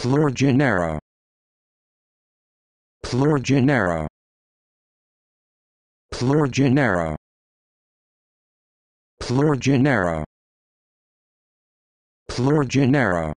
Plurigenera. Plurigenera. Plurigenera. Plurigenera. Plurigenera.